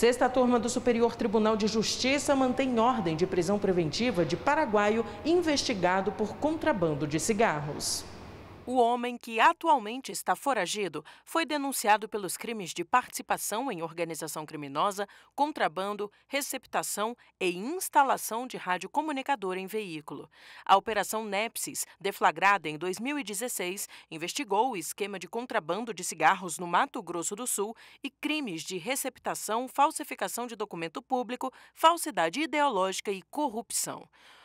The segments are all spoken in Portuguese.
Sexta turma do Superior Tribunal de Justiça mantém ordem de prisão preventiva de paraguaio investigado por contrabando de cigarros. O homem, que atualmente está foragido, foi denunciado pelos crimes de participação em organização criminosa, contrabando, receptação e instalação de radiocomunicador em veículo. A Operação Nepsis, deflagrada em 2016, investigou o esquema de contrabando de cigarros no Mato Grosso do Sul e crimes de receptação, falsificação de documento público, falsidade ideológica e corrupção.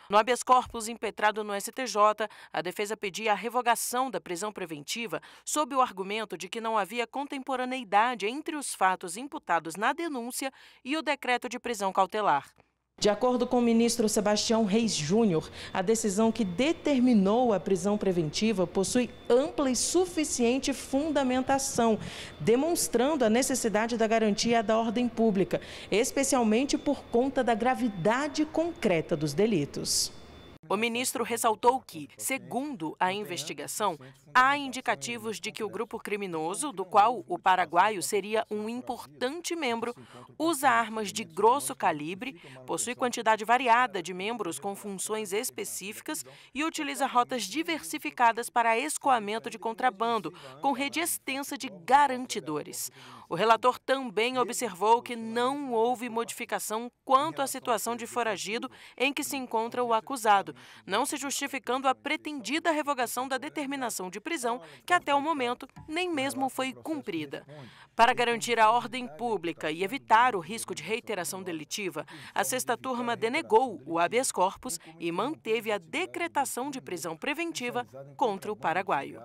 No habeas corpus impetrado no STJ, a defesa pedia a revogação da prisão preventiva sob o argumento de que não havia contemporaneidade entre os fatos imputados na denúncia e o decreto de prisão cautelar. De acordo com o ministro Sebastião Reis Júnior, a decisão que determinou a prisão preventiva possui ampla e suficiente fundamentação, demonstrando a necessidade da garantia da ordem pública, especialmente por conta da gravidade concreta dos delitos. O ministro ressaltou que, segundo a investigação, há indicativos de que o grupo criminoso, do qual o paraguaio seria um importante membro, usa armas de grosso calibre, possui quantidade variada de membros com funções específicas e utiliza rotas diversificadas para escoamento de contrabando, com rede extensa de garantidores. O relator também observou que não houve modificação quanto à situação de foragido em que se encontra o acusado não se justificando a pretendida revogação da determinação de prisão, que até o momento nem mesmo foi cumprida. Para garantir a ordem pública e evitar o risco de reiteração delitiva, a sexta turma denegou o habeas corpus e manteve a decretação de prisão preventiva contra o paraguaio.